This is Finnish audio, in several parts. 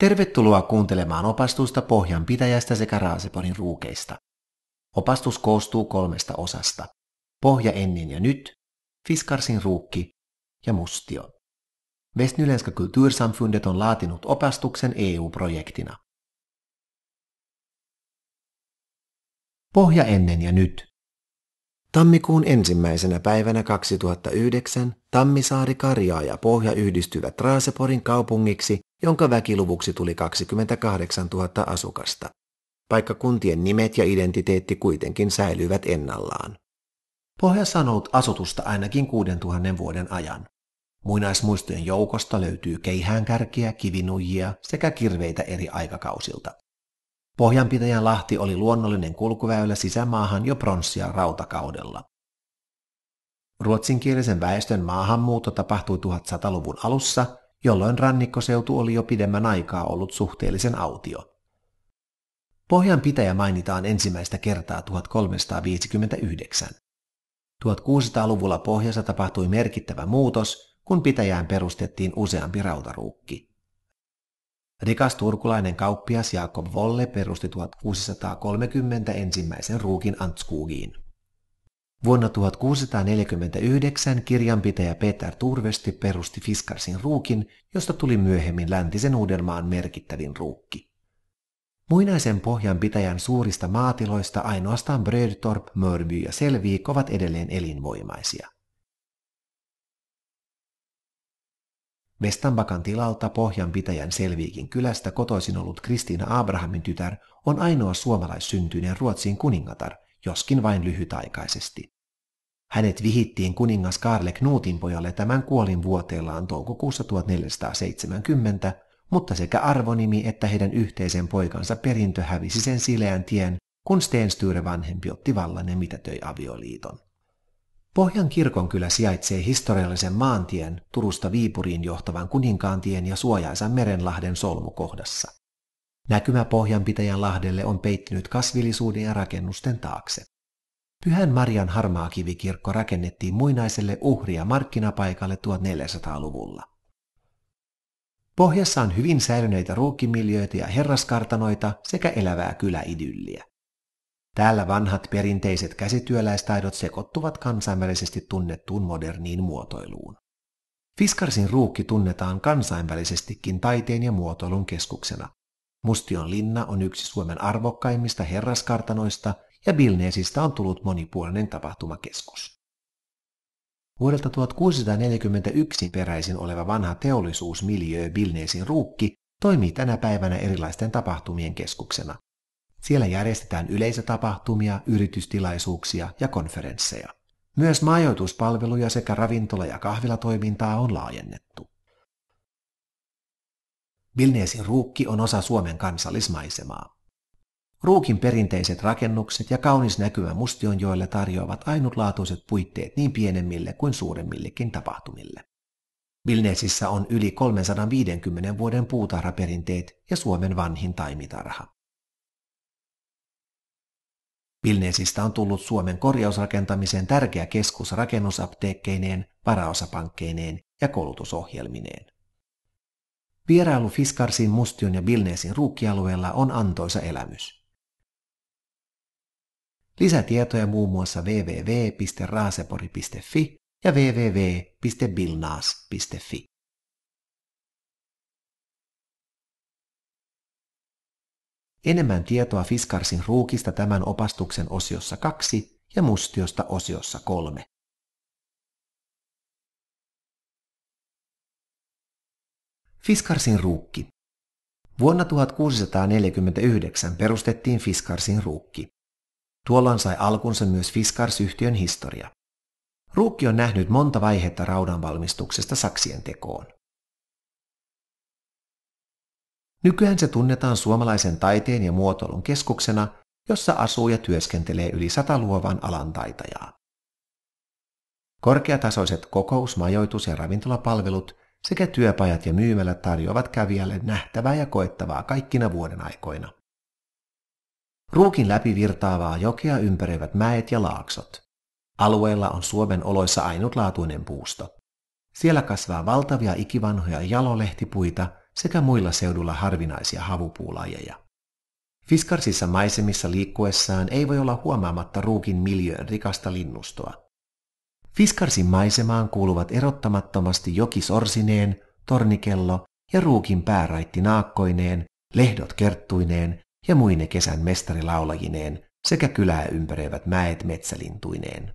Tervetuloa kuuntelemaan opastusta Pohjan pitäjästä sekä Raaseponin ruukeista. Opastus koostuu kolmesta osasta. Pohja ennen ja nyt, Fiskarsin ruukki ja mustio. Vestnylenska kulttuursamfundet on laatinut opastuksen EU-projektina. Pohja ennen ja nyt. Tammikuun ensimmäisenä päivänä 2009 Tammisaari, Karjaa ja Pohja yhdistyvät Raaseporin kaupungiksi jonka väkiluvuksi tuli 28 000 asukasta. paikka kuntien nimet ja identiteetti kuitenkin säilyivät ennallaan. Pohjassa on ollut asutusta ainakin 6000 vuoden ajan. Muinaismuistojen joukosta löytyy keihäänkärkiä, kivinujia sekä kirveitä eri aikakausilta. Pohjanpitäjän lahti oli luonnollinen kulkuväylä sisämaahan jo pronssia rautakaudella. Ruotsinkielisen väestön maahanmuutto tapahtui 1100-luvun alussa jolloin rannikkoseutu oli jo pidemmän aikaa ollut suhteellisen autio. Pohjan pitäjä mainitaan ensimmäistä kertaa 1359. 1600-luvulla pohjassa tapahtui merkittävä muutos, kun pitäjään perustettiin useampi rautaruukki. Rikas turkulainen kauppias Jakob Volle perusti 1630 ensimmäisen ruukin Antskugiin. Vuonna 1649 kirjanpitäjä Peter Turvesti perusti Fiskarsin ruukin, josta tuli myöhemmin läntisen Uudenmaan merkittävin ruukki. Muinaisen pohjan pitäjän suurista maatiloista ainoastaan Brödtorp, Mörby ja Selviik ovat edelleen elinvoimaisia. Vestanbakan tilalta Pohjanpitäjän Selviikin kylästä kotoisin ollut Kristiina Abrahamin tytär on ainoa suomalaissyntyinen Ruotsin kuningatar, joskin vain lyhytaikaisesti. Hänet vihittiin kuningas Karle pojalle tämän kuolinvuoteellaan toukokuussa 1470, mutta sekä arvonimi että heidän yhteisen poikansa perintö hävisi sen sileän tien, kun Stenstyre vanhempi otti vallan ja mitätöi avioliiton. Pohjan kirkonkylä sijaitsee historiallisen maantien Turusta Viipuriin johtavan kuninkaantien ja suojaisan merenlahden solmukohdassa. Näkymä Pohjanpitäjän lahdelle on peittynyt kasvillisuuden ja rakennusten taakse. Pyhän Marian harmaakivikirkko rakennettiin muinaiselle uhria markkinapaikalle 1400-luvulla. Pohjassa on hyvin säilyneitä ruukkimiljöitä ja herraskartanoita sekä elävää kyläidylliä. Täällä vanhat perinteiset käsityöläistaidot sekoittuvat kansainvälisesti tunnettuun moderniin muotoiluun. Fiskarsin ruukki tunnetaan kansainvälisestikin taiteen ja muotoilun keskuksena. Mustion linna on yksi Suomen arvokkaimmista herraskartanoista ja Vilneesistä on tullut monipuolinen tapahtumakeskus. Vuodelta 1641 peräisin oleva vanha teollisuusmiljö Vilneesin ruukki toimii tänä päivänä erilaisten tapahtumien keskuksena. Siellä järjestetään yleisötapahtumia, yritystilaisuuksia ja konferensseja. Myös majoituspalveluja sekä ravintola- ja kahvilatoimintaa on laajennettu. Vilneesin ruukki on osa Suomen kansallismaisemaa. Ruukin perinteiset rakennukset ja kaunis näkyvä Mustionjoelle tarjoavat ainutlaatuiset puitteet niin pienemmille kuin suuremmillekin tapahtumille. Vilnesissä on yli 350 vuoden puutarhaperinteet ja Suomen vanhin taimitarha. Vilnesistä on tullut Suomen korjausrakentamisen tärkeä keskus rakennusapteekkeineen, varaosapankkeineen ja koulutusohjelmineen. Vierailu Fiskarsin, Mustion ja Bilnesin ruukkialueella on antoisa elämys. Lisätietoja muun muassa www.raasepori.fi ja www.bilnaas.fi. Enemmän tietoa Fiskarsin ruukista tämän opastuksen osiossa 2 ja mustiosta osiossa 3. Fiskarsin ruukki. Vuonna 1649 perustettiin Fiskarsin ruukki. Tuolloin sai alkunsa myös Fiskars-yhtiön historia. Ruukki on nähnyt monta vaihetta raudan valmistuksesta saksien tekoon. Nykyään se tunnetaan suomalaisen taiteen ja muotoilun keskuksena, jossa asuu ja työskentelee yli sata luovan alan taitajaa. Korkeatasoiset kokous-, majoitus- ja ravintolapalvelut sekä työpajat ja myymälät tarjoavat kävijälle nähtävää ja koettavaa kaikkina vuoden aikoina. Ruukin läpi virtaavaa jokea ympäröivät mäet ja laaksot. Alueella on Suomen oloissa ainutlaatuinen puusto. Siellä kasvaa valtavia ikivanhoja jalolehtipuita sekä muilla seudulla harvinaisia havupuulajeja. Fiskarsissa maisemissa liikkuessaan ei voi olla huomaamatta ruukin miljöön rikasta linnustoa. Fiskarsin maisemaan kuuluvat erottamattomasti jokisorsineen, tornikello ja ruukin pääraitti naakkoineen, lehdot kerttuineen ja muine kesän mestarilaulajineen sekä kylää ympäröivät mäet metsälintuineen.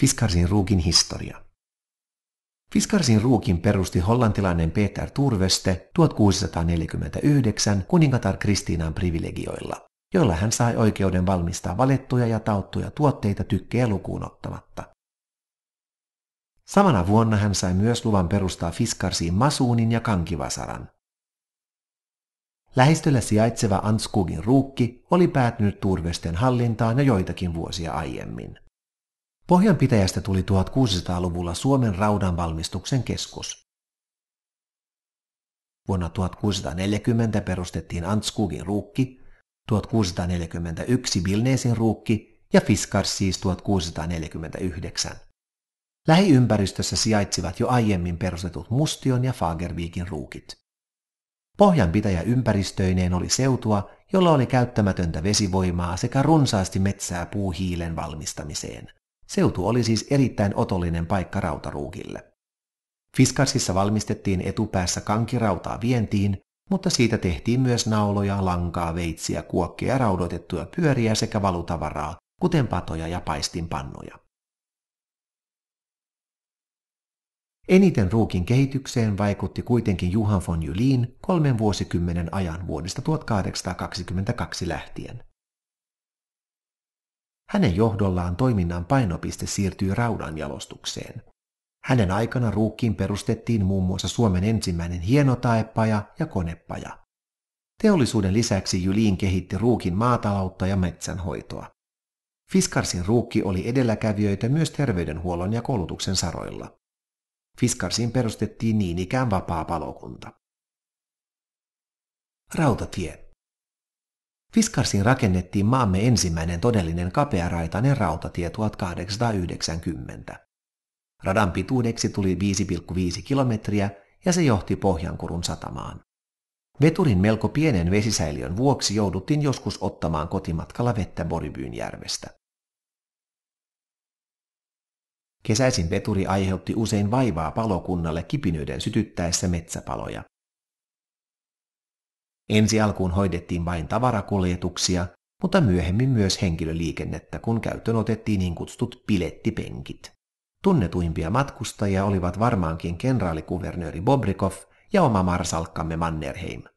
Fiskarsin ruukin historia Fiskarsin ruukin perusti hollantilainen Peter Turveste 1649 kuningatar Kristiinan privilegioilla, joilla hän sai oikeuden valmistaa valettuja ja tauttuja tuotteita tykkejä lukuun ottamatta. Samana vuonna hän sai myös luvan perustaa Fiskarsiin masuunin ja kankivasaran, Lähistöllä sijaitseva Anskugin ruukki oli päätynyt Turvesten hallintaan jo joitakin vuosia aiemmin. Pohjanpitäjästä tuli 1600-luvulla Suomen raudanvalmistuksen keskus. Vuonna 1640 perustettiin Antskugin ruukki, 1641 Vilneesin ruukki ja Fiskars siis 1649. Lähiympäristössä sijaitsivat jo aiemmin perustetut Mustion ja Fagerviikin ruukit. Pohjanpitäjä ympäristöineen oli seutua, jolla oli käyttämätöntä vesivoimaa sekä runsaasti metsää puuhiilen valmistamiseen. Seutu oli siis erittäin otollinen paikka rautaruukille. Fiskarsissa valmistettiin etupäässä kankirautaa vientiin, mutta siitä tehtiin myös nauloja, lankaa, veitsiä, kuokkia, raudoitettuja pyöriä sekä valutavaraa, kuten patoja ja paistinpannuja. Eniten Ruukin kehitykseen vaikutti kuitenkin Juhan von Julin kolmen vuosikymmenen ajan vuodesta 1822 lähtien. Hänen johdollaan toiminnan painopiste siirtyi raudan jalostukseen. Hänen aikana Ruukkiin perustettiin muun muassa Suomen ensimmäinen hienotaepaja ja konepaja. Teollisuuden lisäksi Juliin kehitti Ruukin maataloutta ja metsänhoitoa. Fiskarsin Ruukki oli edelläkävijöitä myös terveydenhuollon ja koulutuksen saroilla. Fiskarsiin perustettiin niin ikään vapaa palokunta. Rautatie. Fiskarsiin rakennettiin maamme ensimmäinen todellinen kapearaitainen rautatie 1890. Radan pituudeksi tuli 5,5 kilometriä ja se johti Pohjankurun satamaan. Veturin melko pienen vesisäiliön vuoksi jouduttiin joskus ottamaan kotimatkalla vettä Borybyyn järvestä. Kesäisin veturi aiheutti usein vaivaa palokunnalle kipinöiden sytyttäessä metsäpaloja. Ensi alkuun hoidettiin vain tavarakuljetuksia, mutta myöhemmin myös henkilöliikennettä, kun käyttöön otettiin niin kutsutut pilettipenkit. Tunnetuimpia matkustajia olivat varmaankin kenraalikuvernööri Bobrikov ja oma marsalkkamme Mannerheim –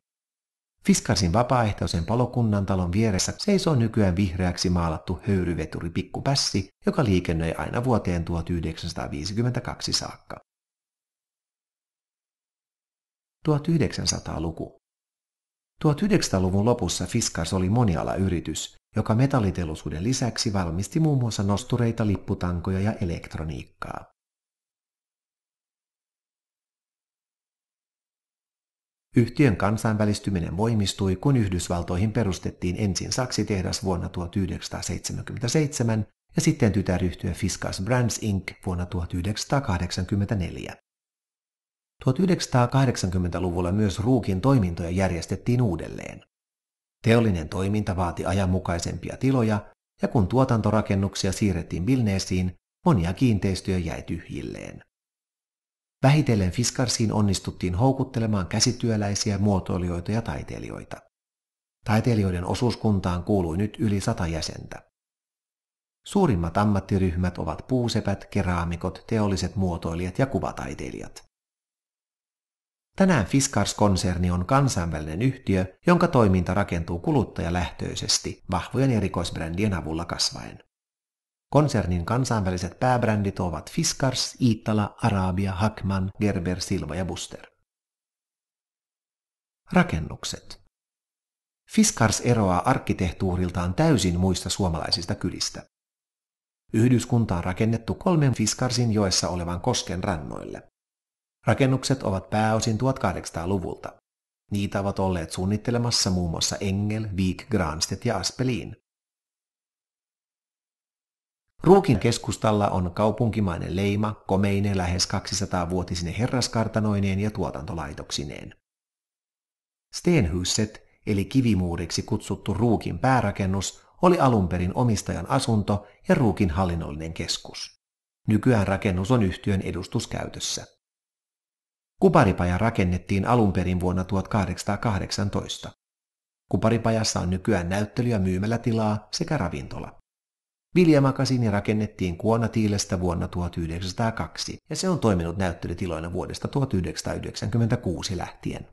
Fiskarsin vapaaehtoisen palokunnan talon vieressä seisoo nykyään vihreäksi maalattu höyryveturi pikkupässi, joka liikennöi aina vuoteen 1952 saakka. 1900-luku 1900-luvun lopussa Fiskars oli monialayritys, joka metalliteollisuuden lisäksi valmisti muun muassa nostureita, lipputankoja ja elektroniikkaa. Yhtiön kansainvälistyminen voimistui, kun Yhdysvaltoihin perustettiin ensin saksitehdas vuonna 1977 ja sitten tytäryhtiö Fiskars Brands Inc. vuonna 1984. 1980-luvulla myös Ruukin toimintoja järjestettiin uudelleen. Teollinen toiminta vaati ajanmukaisempia tiloja, ja kun tuotantorakennuksia siirrettiin Vilneesiin, monia kiinteistöjä jäi tyhjilleen. Vähitellen Fiskarsiin onnistuttiin houkuttelemaan käsityöläisiä, muotoilijoita ja taiteilijoita. Taiteilijoiden osuuskuntaan kuului nyt yli sata jäsentä. Suurimmat ammattiryhmät ovat puusepät, keraamikot, teolliset muotoilijat ja kuvataiteilijat. Tänään Fiskars-konserni on kansainvälinen yhtiö, jonka toiminta rakentuu kuluttajalähtöisesti, vahvojen erikoisbrändien avulla kasvaen. Konsernin kansainväliset pääbrändit ovat Fiskars, Iittala, Arabia, Hackman, Gerber, Silva ja Buster. Rakennukset Fiskars eroaa arkkitehtuuriltaan täysin muista suomalaisista kylistä. Yhdyskunta on rakennettu kolmen Fiskarsin joessa olevan kosken rannoille. Rakennukset ovat pääosin 1800-luvulta. Niitä ovat olleet suunnittelemassa muun muassa Engel, Wieck, Granstedt ja Aspelin. Ruukin keskustalla on kaupunkimainen leima, komeinen lähes 200-vuotisine herraskartanoineen ja tuotantolaitoksineen. Stenhusset, eli kivimuuriksi kutsuttu Ruukin päärakennus, oli alunperin omistajan asunto ja Ruukin hallinnollinen keskus. Nykyään rakennus on yhtiön edustuskäytössä. Kuparipaja rakennettiin alunperin vuonna 1818. Kuparipajassa on nykyään näyttely- ja myymälätilaa sekä ravintola. Viljamakasini rakennettiin Kuonatiilestä vuonna 1902 ja se on toiminut näyttelytiloina vuodesta 1996 lähtien.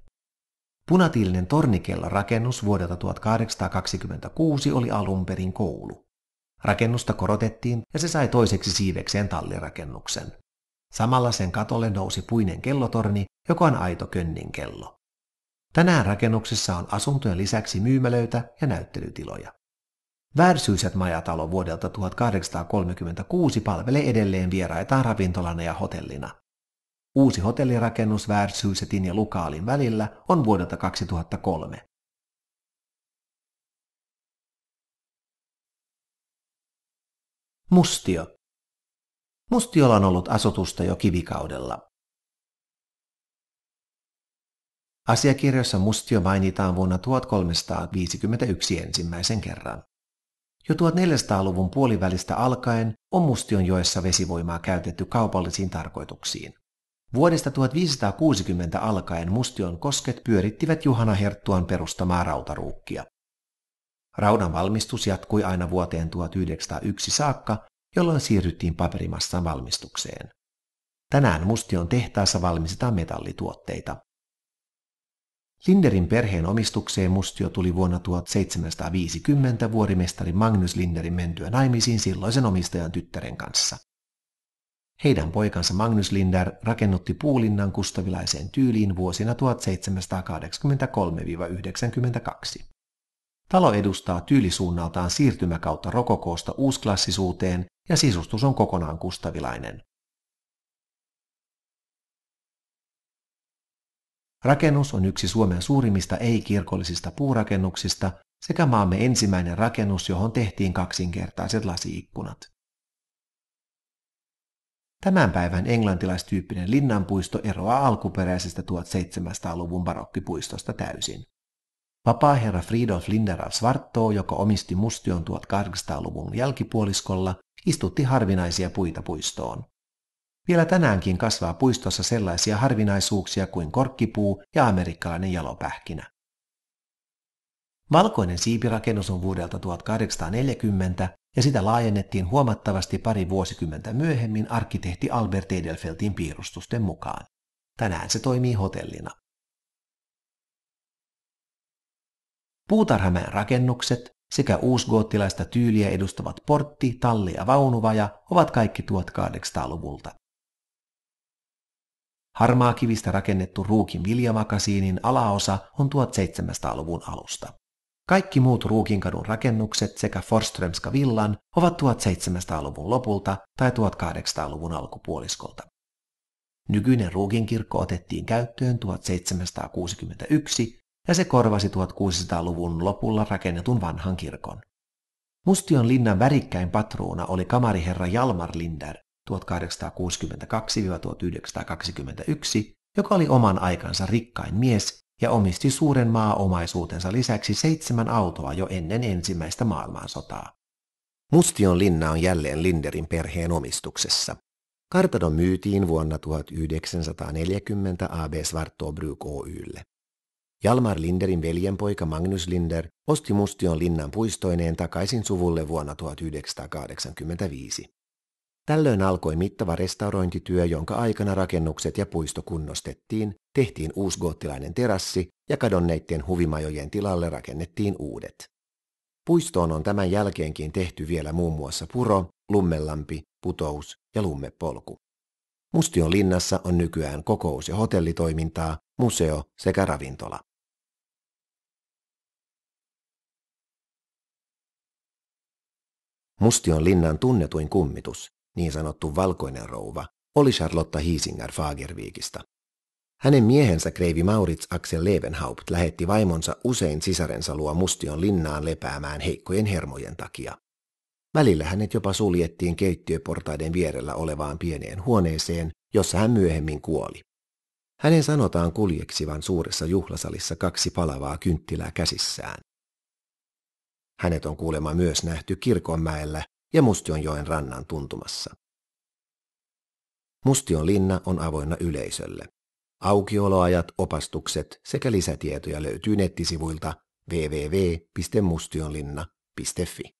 Punatiilinen tornikella rakennus vuodelta 1826 oli alun perin koulu. Rakennusta korotettiin ja se sai toiseksi siivekseen tallirakennuksen. Samalla sen katolle nousi puinen kellotorni, joka on aito könnin kello. Tänään rakennuksessa on asuntojen lisäksi myymälöitä ja näyttelytiloja. Värsyiset majatalo vuodelta 1836 palvelee edelleen vieraita ravintolana ja hotellina. Uusi hotellirakennus värsyysetin ja Lukaalin välillä on vuodelta 2003. Mustio. Mustiolla on ollut asutusta jo kivikaudella. Asiakirjassa Mustio mainitaan vuonna 1351 ensimmäisen kerran. Jo 1400-luvun puolivälistä alkaen on Mustionjoessa vesivoimaa käytetty kaupallisiin tarkoituksiin. Vuodesta 1560 alkaen Mustion kosket pyörittivät Juhana Herttuan perustamaa rautaruukkia. Raudan valmistus jatkui aina vuoteen 1901 saakka, jolloin siirryttiin paperimassan valmistukseen. Tänään Mustion tehtaassa valmistetaan metallituotteita. Linderin perheen omistukseen Mustio tuli vuonna 1750 vuorimestari Magnus Linderin mentyä naimisiin silloisen omistajan tyttären kanssa. Heidän poikansa Magnus Linder rakennutti puulinnan kustavilaiseen tyyliin vuosina 1783-92. Talo edustaa tyylisuunnaltaan siirtymäkautta rokokoosta uusklassisuuteen ja sisustus on kokonaan kustavilainen. Rakennus on yksi Suomen suurimmista ei-kirkollisista puurakennuksista sekä maamme ensimmäinen rakennus, johon tehtiin kaksinkertaiset lasiikkunat. Tämän päivän englantilaistyyppinen linnanpuisto eroaa alkuperäisestä 1700-luvun barokkipuistosta täysin. Vapaaherra Fridolf Linderal Svartto, joka omisti Mustion 1800-luvun jälkipuoliskolla, istutti harvinaisia puita puistoon. Vielä tänäänkin kasvaa puistossa sellaisia harvinaisuuksia kuin korkkipuu ja amerikkalainen jalopähkinä. Valkoinen siipirakennus on vuodelta 1840 ja sitä laajennettiin huomattavasti pari vuosikymmentä myöhemmin arkkitehti Albert Edelfeltin piirustusten mukaan. Tänään se toimii hotellina. Puutarhamäen rakennukset sekä uusgoottilaista tyyliä edustavat portti, talli ja vaunuvaja ovat kaikki 1800-luvulta. Harmaakivistä rakennettu Ruukin viljamakasiinin alaosa on 1700-luvun alusta. Kaikki muut Ruukinkadun rakennukset sekä Forströmska villan ovat 1700-luvun lopulta tai 1800-luvun alkupuoliskolta. Nykyinen Ruukinkirkko otettiin käyttöön 1761 ja se korvasi 1600-luvun lopulla rakennetun vanhan kirkon. Mustion linnan värikkäin patruuna oli kamariherra Jalmar Linder, 1862-1921, joka oli oman aikansa rikkain mies ja omisti suuren maaomaisuutensa lisäksi seitsemän autoa jo ennen ensimmäistä maailmansotaa. Mustion linna on jälleen Linderin perheen omistuksessa. Kartano myytiin vuonna 1940 AB Svartobruk Oylle. Jalmar Linderin veljenpoika Magnus Linder osti Mustion linnan puistoineen takaisin suvulle vuonna 1985. Tällöin alkoi mittava restaurointityö, jonka aikana rakennukset ja puisto kunnostettiin, tehtiin uusgoottilainen terassi ja kadonneiden huvimajojen tilalle rakennettiin uudet. Puistoon on tämän jälkeenkin tehty vielä muun muassa puro, lummellampi, putous ja lummepolku. Mustion linnassa on nykyään kokous- ja hotellitoimintaa, museo sekä ravintola. Mustion linnan tunnetuin kummitus, niin sanottu valkoinen rouva, oli Charlotta Hiisinger Fagervikista. Hänen miehensä kreivi Maurits Axel Levenhaupt lähetti vaimonsa usein sisarensa luo Mustion linnaan lepäämään heikkojen hermojen takia. Välillä hänet jopa suljettiin keittiöportaiden vierellä olevaan pieneen huoneeseen, jossa hän myöhemmin kuoli. Hänen sanotaan kuljeksivan suuressa juhlasalissa kaksi palavaa kynttilää käsissään. Hänet on kuulemma myös nähty kirkonmäellä, ja Mustionjoen rannan tuntumassa. Mustion linna on avoinna yleisölle. Aukioloajat, opastukset sekä lisätietoja löytyy nettisivuilta www.mustionlinna.fi.